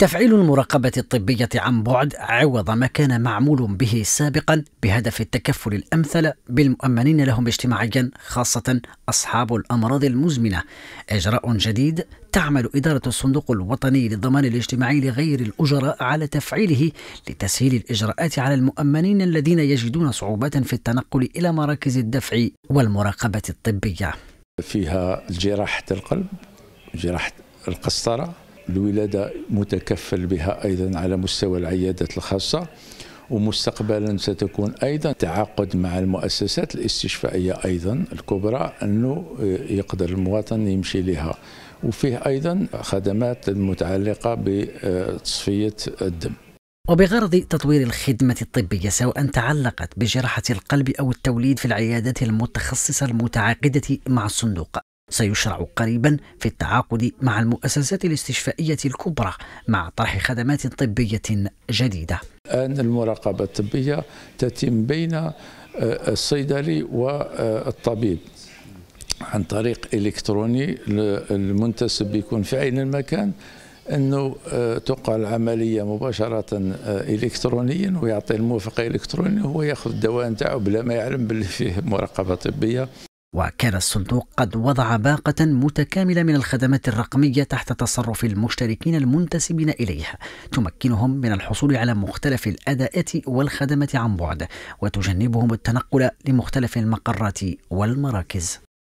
تفعيل المراقبة الطبية عن بعد عوض ما كان معمول به سابقا بهدف التكفل الأمثل بالمؤمنين لهم اجتماعيا خاصة أصحاب الأمراض المزمنة إجراء جديد تعمل إدارة الصندوق الوطني للضمان الاجتماعي لغير الأجراء على تفعيله لتسهيل الإجراءات على المؤمنين الذين يجدون صعوبات في التنقل إلى مراكز الدفع والمراقبة الطبية فيها جراحة القلب جراحة القسطرة الولادة متكفل بها أيضا على مستوى العيادات الخاصة ومستقبلا ستكون ايضا تعاقد مع المؤسسات الاستشفائيه ايضا الكبرى انه آه، يقدر المواطن يمشي لها وفيه ايضا خدمات متعلقه بتصفيه الدم وبغرض تطوير الخدمة الطبية سواء تعلقت بجراحة القلب أو التوليد في العيادات المتخصصة المتعاقدة مع الصندوق سيشرع قريبا في التعاقد مع المؤسسات الاستشفائية الكبرى مع طرح خدمات طبية جديدة أن المراقبة الطبية تتم بين آه، الصيدلي والطبيب عن طريق إلكتروني المنتسب يكون في عين المكان انه آه، تقع العمليه مباشره آه، الكترونيا ويعطي الموافقه الكترونيه وهو ياخذ الدواء نتاعو بلا ما يعلم باللي فيه مراقبه طبيه وكان الصندوق قد وضع باقة متكاملة من الخدمات الرقمية تحت تصرف المشتركين المنتسبين إليها تمكنهم من الحصول على مختلف الأداءات والخدمات عن بعد وتجنبهم التنقل لمختلف المقرات والمراكز